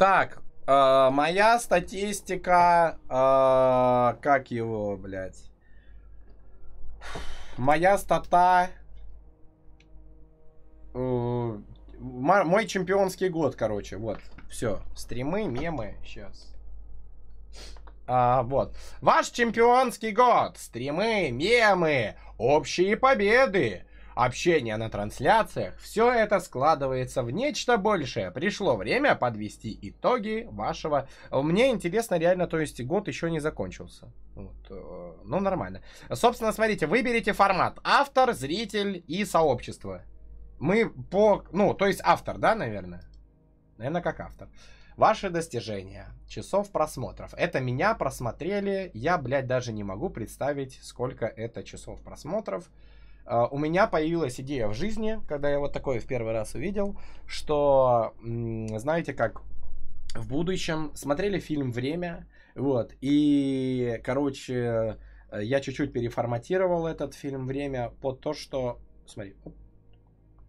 Так, э, моя статистика, э, как его, блядь, моя стата, э, мой чемпионский год, короче, вот, все, стримы, мемы, сейчас. А, вот. Ваш чемпионский год, стримы, мемы, общие победы, общение на трансляциях, все это складывается в нечто большее. Пришло время подвести итоги вашего... Мне интересно реально, то есть год еще не закончился. Вот. Э, ну, нормально. Собственно, смотрите, выберите формат. Автор, зритель и сообщество. Мы по... Ну, то есть автор, да, наверное? Наверное, как автор. Ваши достижения. Часов просмотров. Это меня просмотрели. Я, блядь, даже не могу представить, сколько это часов просмотров. А, у меня появилась идея в жизни, когда я вот такое в первый раз увидел, что, знаете, как в будущем смотрели фильм «Время», вот, и, короче, я чуть-чуть переформатировал этот фильм «Время» под то, что... Смотри,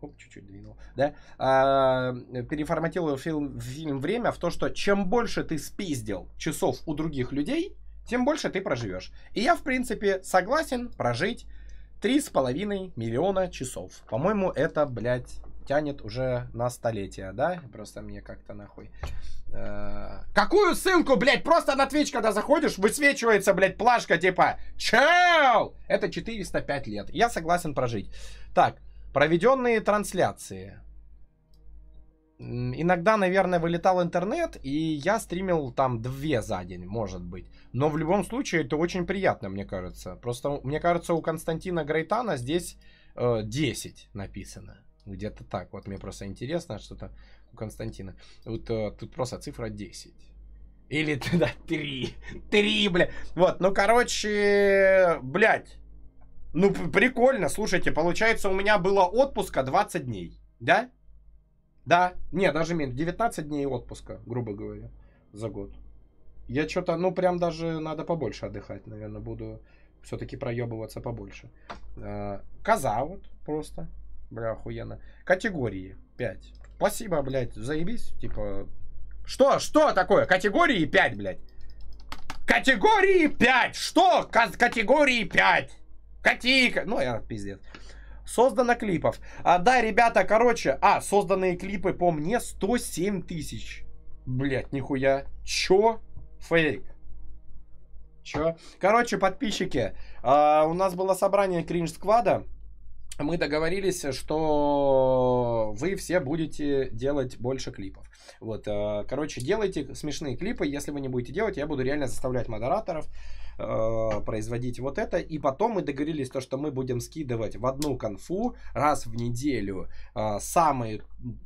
оп, чуть-чуть двинул, да? А, переформатировал фильм, фильм «Время» в то, что чем больше ты спиздил часов у других людей, тем больше ты проживешь. И я, в принципе, согласен прожить Три с половиной миллиона часов. По-моему, это, блядь, тянет уже на столетие, да? Просто мне как-то нахуй. Э, какую ссылку, блядь, просто на Twitch, когда заходишь, высвечивается, блядь, плашка типа «Чел!» Это 405 лет. Я согласен прожить. Так, проведенные трансляции. Иногда, наверное, вылетал интернет, и я стримил там две за день, может быть. Но в любом случае это очень приятно, мне кажется. Просто, мне кажется, у Константина Грейтана здесь э, 10 написано. Где-то так. Вот мне просто интересно что-то у Константина. Вот э, тут просто цифра 10. Или туда 3. 3, бля. Вот, ну, короче, блядь. Ну, прикольно, слушайте, получается, у меня было отпуска 20 дней, да? Да, не, даже меньше. 19 дней отпуска, грубо говоря, за год. Я что-то, ну, прям даже надо побольше отдыхать, наверное, буду все-таки проебываться побольше. А, коза вот просто. Бля, охуенно. Категории 5. Спасибо, блядь, заебись. Типа, что, что такое? Категории 5, блядь. Категории 5! Что? Категории 5! Какие? Ну, я пиздец. Создано клипов. А, да, ребята, короче, а, созданные клипы по мне 107 тысяч. Блять, нихуя. Чё? Фейк. Чё? Короче, подписчики, а, у нас было собрание кринж-сквада. Мы договорились, что вы все будете делать больше клипов. Вот, а, короче, делайте смешные клипы. Если вы не будете делать, я буду реально заставлять модераторов э, производить вот это. И потом мы договорились, то, что мы будем скидывать в одну конфу раз в неделю э, самые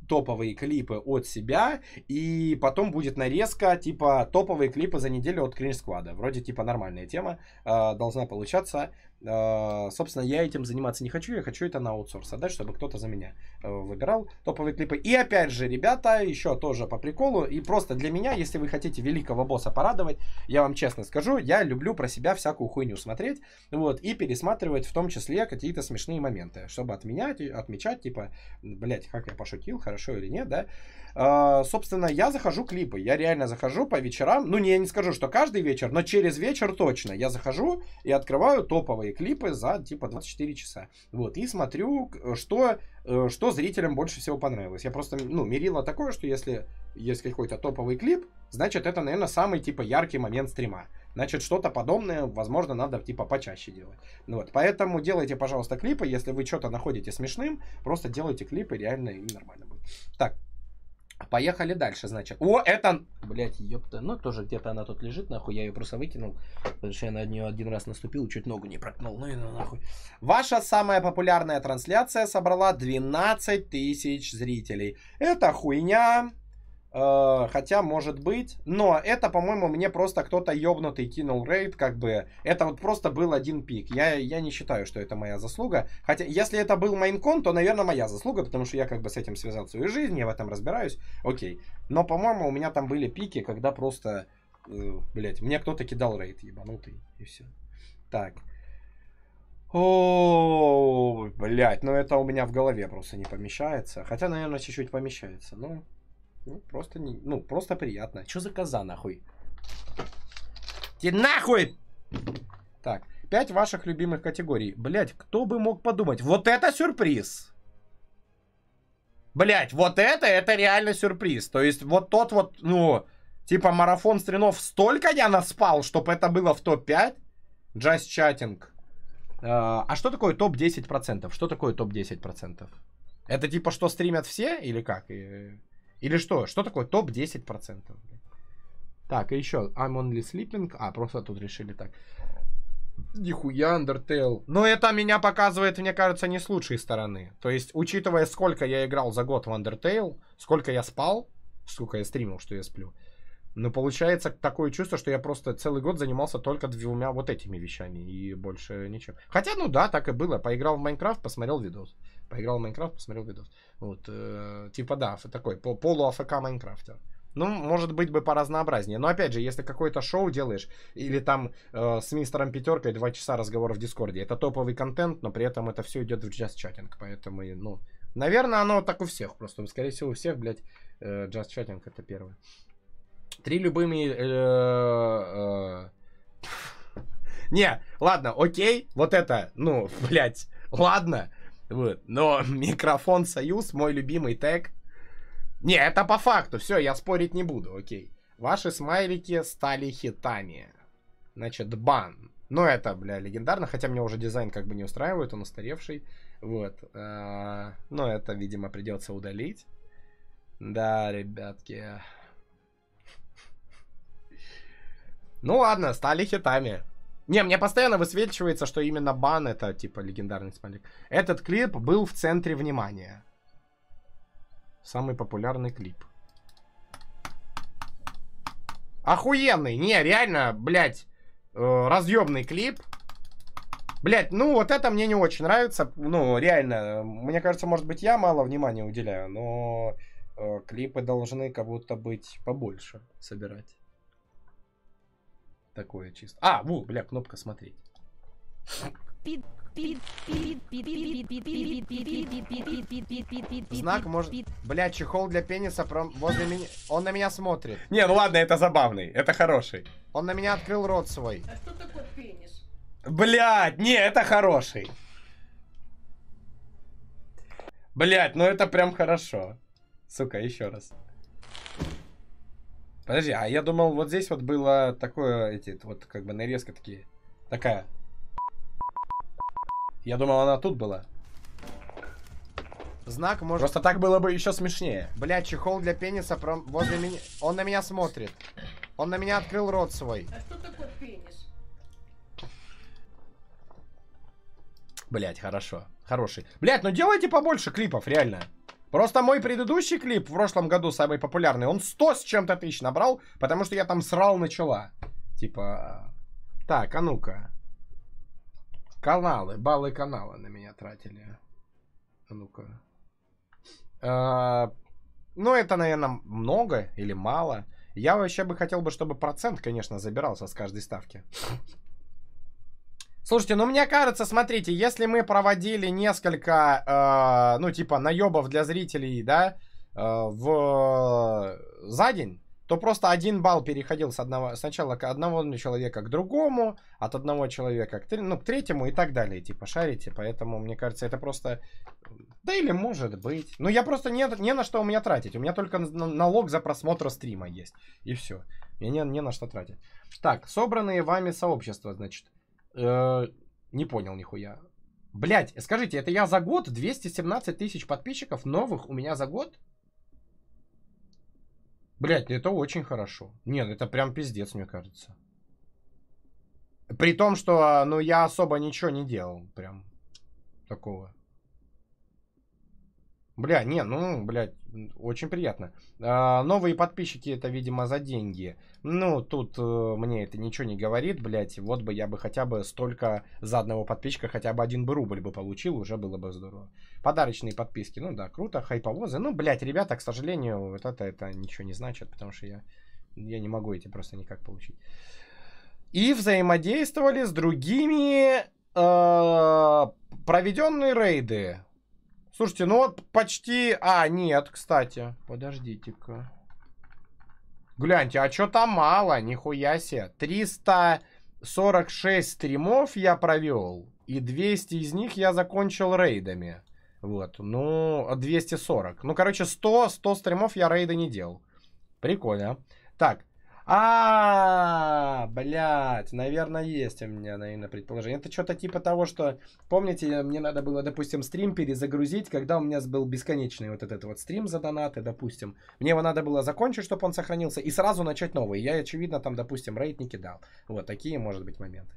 топовые клипы от себя. И потом будет нарезка, типа, топовые клипы за неделю от Кринж Сквада. Вроде, типа, нормальная тема э, должна получаться. Uh, собственно, я этим заниматься не хочу, я хочу это на аутсорс отдать, чтобы кто-то за меня uh, выбирал топовые клипы. И опять же, ребята, еще тоже по приколу, и просто для меня, если вы хотите великого босса порадовать, я вам честно скажу, я люблю про себя всякую хуйню смотреть, вот, и пересматривать в том числе какие-то смешные моменты, чтобы отменять, отмечать, типа, блять, как я пошутил, хорошо или нет, да. А, собственно, я захожу клипы, я реально захожу по вечерам, ну, не, я не скажу, что каждый вечер, но через вечер точно я захожу и открываю топовые клипы за, типа, 24 часа, вот, и смотрю, что э, что зрителям больше всего понравилось. Я просто, ну, мерила такое, что если есть какой-то топовый клип, значит, это, наверное, самый, типа, яркий момент стрима. Значит, что-то подобное, возможно, надо типа почаще делать. Вот, поэтому делайте, пожалуйста, клипы. Если вы что-то находите смешным, просто делайте клипы, реально и нормально будет. Так, Поехали дальше, значит. О, это... Блять, ёпта. Ну, тоже где-то она тут лежит, нахуй. Я ее просто выкинул. Потому что я на нее один раз наступил чуть ногу не проткнул. Ну и ну нахуй. Ваша самая популярная трансляция собрала 12 тысяч зрителей. Это хуйня. Э, хотя, может быть. Но это, по-моему, мне просто кто-то ёбнутый кинул рейд, как бы. Это вот просто был один пик. Я, я не считаю, что это моя заслуга. Хотя, если это был майнкон, то, наверное, моя заслуга, потому что я как бы с этим связал свою жизнь, я в этом разбираюсь. Окей. Но, по-моему, у меня там были пики, когда просто, э, блядь, мне кто-то кидал рейд ебанутый, и все. Так. О, блядь, ну это у меня в голове просто не помещается. Хотя, наверное, чуть-чуть помещается, но... Ну, просто не... Ну, просто приятно. Что за коза, нахуй? Ти нахуй! Так, пять ваших любимых категорий. Блять, кто бы мог подумать? Вот это сюрприз! Блять, вот это, это реально сюрприз. То есть вот тот вот, ну, типа марафон стринов столько я наспал, чтобы это было в топ-5. Just chatting. А, а что такое топ-10%? Что такое топ-10%? Это типа что стримят все или как? Э, или что? Что такое топ-10%? Так, и еще I'm Only Sleeping. А, просто тут решили так. Нихуя Undertale. Но это меня показывает, мне кажется, не с лучшей стороны. То есть, учитывая, сколько я играл за год в Undertale, сколько я спал, сколько я стримил, что я сплю, но ну, получается такое чувство, что я просто целый год занимался только двумя вот этими вещами и больше ничем. Хотя, ну да, так и было. Поиграл в Майнкрафт, посмотрел видос. Поиграл в Майнкрафт, посмотрел видос. Вот, э, типа, да, такой по полу-АФК Майнкрафтер. Ну, может быть бы поразнообразнее. Но опять же, если какое-то шоу делаешь, или там э, с мистером пятеркой два часа разговора в Дискорде, это топовый контент, но при этом это все идет в джаз-чатинг. Поэтому, ну, наверное, оно так у всех. Просто, скорее всего, у всех, блядь, э, чатинг это первое. Три любыми... Э, э, не, ладно, окей, вот это, ну, блядь, ладно. Вот. Но микрофон Союз, мой любимый тег. Не, это по факту. Все, я спорить не буду, окей. Ваши смайлики стали хитами. Значит, бан. Ну, это, бля, легендарно, хотя мне уже дизайн как бы не устраивает, он устаревший. Вот. А, Но ну, это, видимо, придется удалить. Да, ребятки. Ну ладно, стали хитами. Не, мне постоянно высвечивается, что именно бан это типа легендарный смайлик. Этот клип был в центре внимания. Самый популярный клип. Охуенный. Не, реально, блядь, э, разъемный клип. Блять, ну вот это мне не очень нравится. Ну, реально, мне кажется, может быть, я мало внимания уделяю, но э, клипы должны как будто быть побольше собирать такое чисто. А, ву, бля, кнопка смотреть. Знак может... Бля, чехол для пениса пром... возле меня... Он на меня смотрит. Не, ну ладно, это забавный, это хороший. Он на меня открыл рот свой. А что такое пенис? Блядь, не, это хороший. Блядь, ну это прям хорошо. Сука, еще раз. Подожди, а я думал, вот здесь вот было такое, эти, вот как бы нарезка такие. Такая. Я думал, она тут была. Знак может... Просто так было бы еще смешнее. Бля, чехол для пениса пром... возле меня... Он на меня смотрит. Он на меня открыл рот свой. А что такое пенис? Блять, хорошо. Хороший. Блять, ну делайте побольше клипов, реально. Просто мой предыдущий клип в прошлом году, самый популярный, он 100 с чем-то тысяч набрал, потому что я там срал начала. Типа, так, а ну-ка. Каналы, баллы канала на меня тратили. А ну-ка. А, ну, это, наверное, много или мало. Я вообще бы хотел бы, чтобы процент, конечно, забирался с каждой ставки. Слушайте, ну мне кажется, смотрите, если мы проводили несколько, э, ну типа наебов для зрителей, да, э, в э, за день, то просто один балл переходил с одного, сначала к одного человека к другому, от одного человека к, ну, к третьему и так далее, типа шарите, поэтому мне кажется, это просто, да или может быть, ну я просто не, не на что у меня тратить, у меня только налог за просмотр стрима есть и все, мне не, не на что тратить. Так, собранные вами сообщества, значит. Э, не понял нихуя. Блять, скажите, это я за год 217 тысяч подписчиков новых у меня за год? Блять, это очень хорошо. Нет, ну это прям пиздец, мне кажется. При том, что, ну, я особо ничего не делал, прям, такого. Бля, не, ну, бля, очень приятно. А, новые подписчики это, видимо, за деньги. Ну, тут э, мне это ничего не говорит, блядь. Вот бы я бы хотя бы столько за одного подписчика, хотя бы один бы рубль бы получил, уже было бы здорово. Подарочные подписки, ну да, круто, хайповозы. Ну, блядь, ребята, к сожалению, вот это, это ничего не значит, потому что я, я не могу эти просто никак получить. И взаимодействовали с другими э, проведенные рейды. Слушайте, ну вот почти... А, нет, кстати. Подождите-ка. Гляньте, а что там мало? Нихуя себе. 346 стримов я провел. И 200 из них я закончил рейдами. Вот, ну, 240. Ну, короче, 100, 100 стримов я рейда не делал. Прикольно. Так, а, блядь, наверное, есть у меня, наверное, предположение. Это что-то типа того, что, помните, мне надо было, допустим, стрим перезагрузить, когда у меня был бесконечный вот этот вот стрим за донаты, допустим. Мне его надо было закончить, чтобы он сохранился, и сразу начать новый. Я, очевидно, там, допустим, рейд не кидал. Вот такие, может быть, моменты.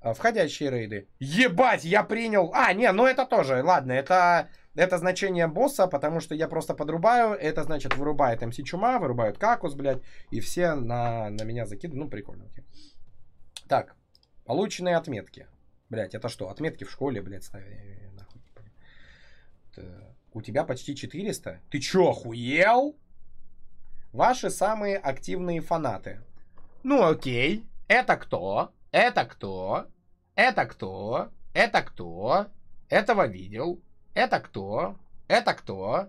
А, входящие рейды. Ебать, я принял... А, не, ну это тоже, ладно, это это значение босса, потому что я просто подрубаю. Это значит вырубает МС Чума, вырубают Какус, блядь. И все на, на меня закидывают. Ну, прикольно. Так, полученные отметки. блядь, это что, отметки в школе, блядь, ставили? Нахуй, у тебя почти 400? Ты чё, охуел? Ваши самые активные фанаты. Ну окей. Это кто? Это кто? Это кто? Это кто? Этого видел. Это кто? Это кто?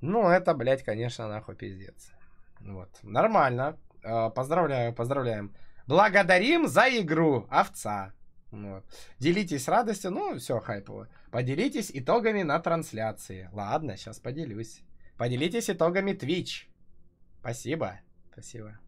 Ну, это, блядь, конечно, нахуй пиздец. Вот. Нормально. А, поздравляю, поздравляем. Благодарим за игру овца. Вот. Делитесь радостью. Ну, все, хайпово. Поделитесь итогами на трансляции. Ладно, сейчас поделюсь. Поделитесь итогами Twitch. Спасибо. Спасибо.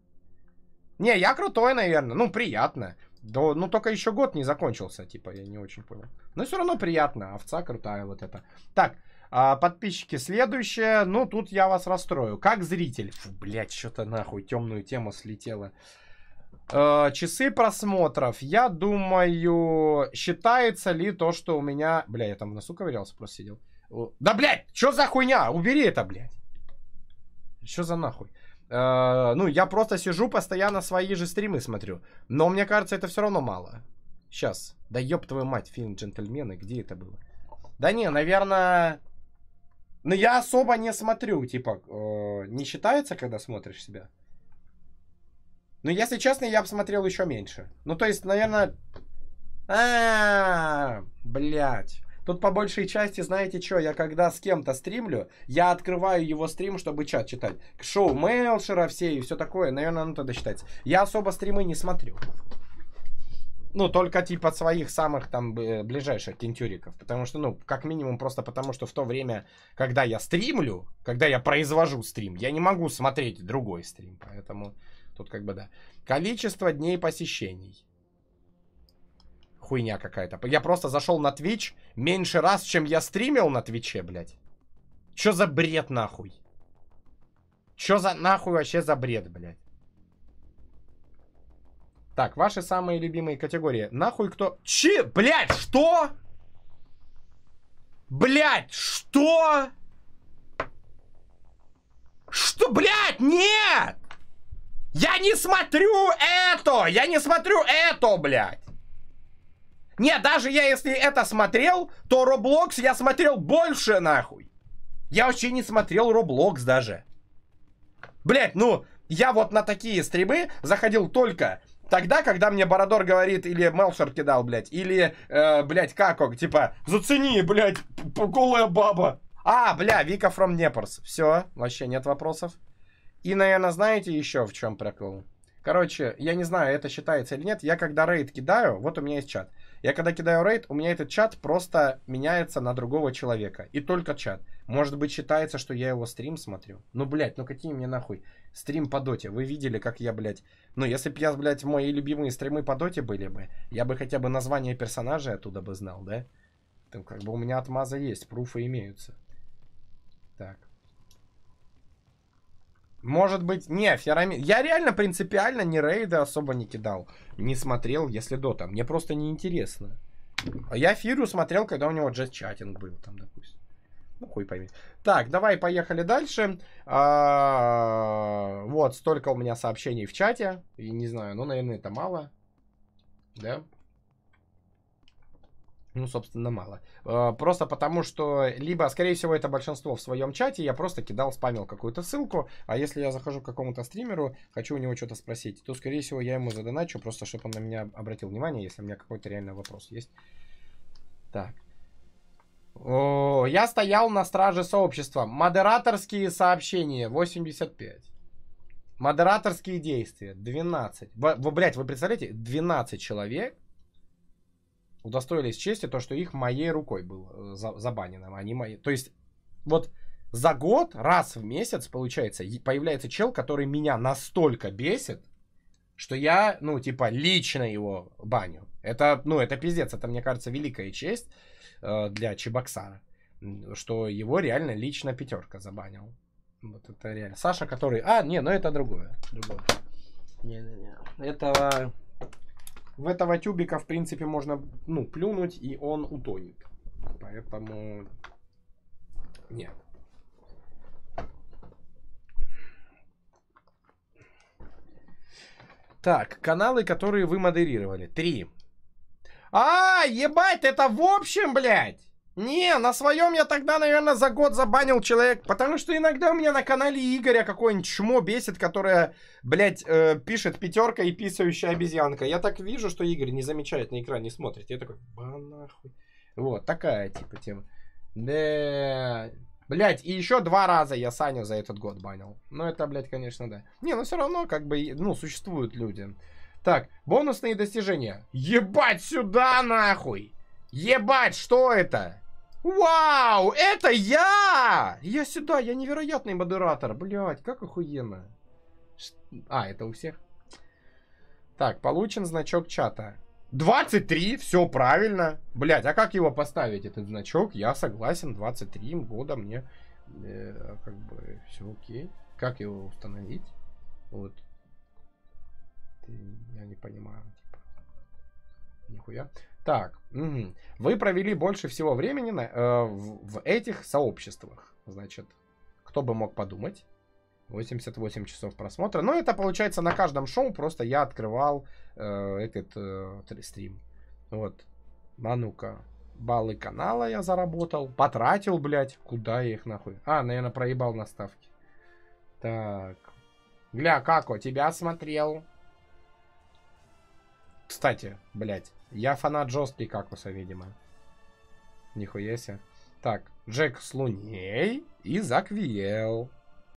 Не, я крутой, наверное. Ну, приятно. Да, ну только еще год не закончился, типа, я не очень понял. Но все равно приятно, овца крутая вот это. Так, а, подписчики, следующее. Ну, тут я вас расстрою. Как зритель. Фу, блядь, что-то нахуй темную тему слетело. А, э, часы просмотров. Я думаю, считается ли то, что у меня... Бля, я там в носу ковырялся, просто сидел. Да, блядь, что за хуйня? Убери это, блядь. Что за нахуй? Э, ну, я просто сижу, постоянно свои же стримы смотрю. Но мне кажется, это все равно мало. Сейчас. Да ёб твою мать, фильм «Джентльмены», где это было? Да не, наверное... Ну, я особо не смотрю, типа, э, не считается, когда смотришь себя? Ну, если честно, я бы смотрел еще меньше. Ну, то есть, наверное... А, -а, -а блядь. Тут по большей части, знаете что, я когда с кем-то стримлю, я открываю его стрим, чтобы чат читать. Шоу Мелшера все и все такое, наверное, ну тогда считать. Я особо стримы не смотрю. Ну, только типа своих самых там ближайших кентюриков. Потому что, ну, как минимум, просто потому что в то время, когда я стримлю, когда я произвожу стрим, я не могу смотреть другой стрим. Поэтому тут как бы да. Количество дней посещений хуйня какая-то. Я просто зашел на Twitch меньше раз, чем я стримил на Твиче, блядь. Чё за бред нахуй? Чё за нахуй вообще за бред, блядь? Так, ваши самые любимые категории. Нахуй кто... Че? Блядь, что? Блядь, что? Что, блядь, нет! Я не смотрю это! Я не смотрю это, блядь! Не, даже я если это смотрел, то Roblox я смотрел больше, нахуй. Я вообще не смотрел Roblox даже. Блять, ну, я вот на такие стримы заходил только тогда, когда мне Бородор говорит, или Мелшер кидал, блядь, или, э, блядь, как он, типа, зацени, блядь, голая баба. А, бля, Вика from Непорс. Все, вообще нет вопросов. И, наверное, знаете еще в чем прикол? Короче, я не знаю, это считается или нет. Я когда рейд кидаю, вот у меня есть чат. Я когда кидаю рейд, у меня этот чат просто меняется на другого человека. И только чат. Может быть, считается, что я его стрим смотрю. Ну, блядь, ну какие мне нахуй? Стрим по доте. Вы видели, как я, блядь... Ну, если бы я, блядь, мои любимые стримы по доте были бы, я бы хотя бы название персонажа оттуда бы знал, да? Там как бы у меня отмаза есть, пруфы имеются. Так. Может быть, не, Ферамин. Я реально принципиально ни рейды особо не кидал. Не смотрел, если дота. Мне просто неинтересно. Я Фиру смотрел, когда у него джет-чатинг был, там, допустим. Ну, хуй пойми. Так, давай поехали дальше. А, вот, столько у меня сообщений в чате. И не знаю, ну, наверное, это мало. Да? ну, собственно, мало. Э, просто потому, что либо, скорее всего, это большинство в своем чате, я просто кидал, спамил какую-то ссылку, а если я захожу к какому-то стримеру, хочу у него что-то спросить, то, скорее всего, я ему задоначу, просто чтобы он на меня обратил внимание, если у меня какой-то реальный вопрос есть. Так. О, я стоял на страже сообщества. Модераторские сообщения 85. Модераторские действия 12. Вы, блядь, вы представляете, 12 человек удостоились чести то, что их моей рукой было э, забанено. Они а мои... То есть вот за год, раз в месяц, получается, появляется чел, который меня настолько бесит, что я, ну, типа, лично его баню. Это, ну, это пиздец, это, мне кажется, великая честь э, для Чебоксара, что его реально лично пятерка забанил. Вот это реально. Саша, который... А, не, ну это другое. Другое. Не-не-не. Этого в этого тюбика, в принципе, можно, ну, плюнуть, и он утонет. Поэтому нет. Так, каналы, которые вы модерировали. Три. А, ебать, это в общем, блядь! Не, на своем я тогда, наверное, за год забанил человек, потому что иногда у меня на канале Игоря какое-нибудь чмо бесит, которое, блядь, э, пишет пятерка и писающая обезьянка. Я так вижу, что Игорь не замечает на экране, смотрит. Я такой, ба нахуй. Вот, такая типа тема. Да, Блять, и еще два раза я Саню за этот год банил. Ну, это, блядь, конечно, да. Не, но ну, все равно, как бы, ну, существуют люди. Так, бонусные достижения. Ебать сюда, нахуй! Ебать, что это? Вау, это я! Я сюда, я невероятный модератор. Блять, как охуенно. А, это у всех. Так, получен значок чата. 23, все правильно. Блять, а как его поставить, этот значок? Я согласен, 23 года мне... Э, как бы, все окей. Как его установить? Вот. Я не понимаю. Типа. Нихуя. Так, угу. вы провели больше всего времени на, э, в, в этих сообществах. Значит, кто бы мог подумать? 88 часов просмотра. Но ну, это получается на каждом шоу, просто я открывал э, этот э, стрим. Вот. А ну-ка. Баллы канала я заработал. Потратил, блядь. Куда я их нахуй? А, наверное, проебал на ставки. Так. Гля, Како, тебя смотрел. Кстати, блядь. Я фанат жесткий кактуса, видимо. Нихуя себе. Так, Джек Слуней и Заквиел.